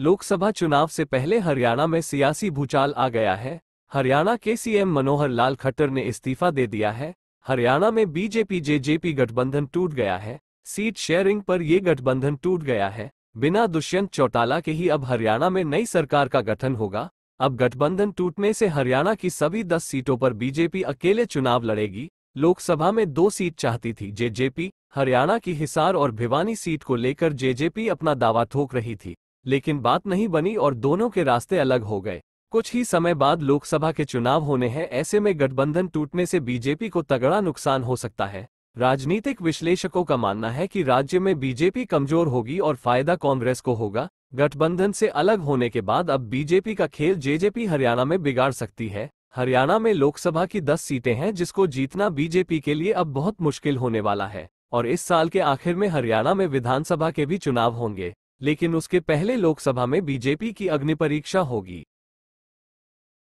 लोकसभा चुनाव से पहले हरियाणा में सियासी भूचाल आ गया है हरियाणा के सीएम मनोहर लाल खट्टर ने इस्तीफा दे दिया है हरियाणा में बीजेपी जेजेपी गठबंधन टूट गया है सीट शेयरिंग पर ये गठबंधन टूट गया है बिना दुष्यंत चौटाला के ही अब हरियाणा में नई सरकार का गठन होगा अब गठबंधन टूटने से हरियाणा की सभी दस सीटों पर बीजेपी अकेले चुनाव लड़ेगी लोकसभा में दो सीट चाहती थी जेजेपी हरियाणा की हिसार और भिवानी सीट को लेकर जेजेपी अपना दावा ठोक रही थी लेकिन बात नहीं बनी और दोनों के रास्ते अलग हो गए कुछ ही समय बाद लोकसभा के चुनाव होने हैं ऐसे में गठबंधन टूटने से बीजेपी को तगड़ा नुकसान हो सकता है राजनीतिक विश्लेषकों का मानना है कि राज्य में बीजेपी कमजोर होगी और फायदा कांग्रेस को होगा गठबंधन से अलग होने के बाद अब बीजेपी का खेल जेजेपी हरियाणा में बिगाड़ सकती है हरियाणा में लोकसभा की 10 सीटें हैं जिसको जीतना बीजेपी के लिए अब बहुत मुश्किल होने वाला है और इस साल के आखिर में हरियाणा में विधानसभा के भी चुनाव होंगे लेकिन उसके पहले लोकसभा में बीजेपी की अग्निपरीक्षा होगी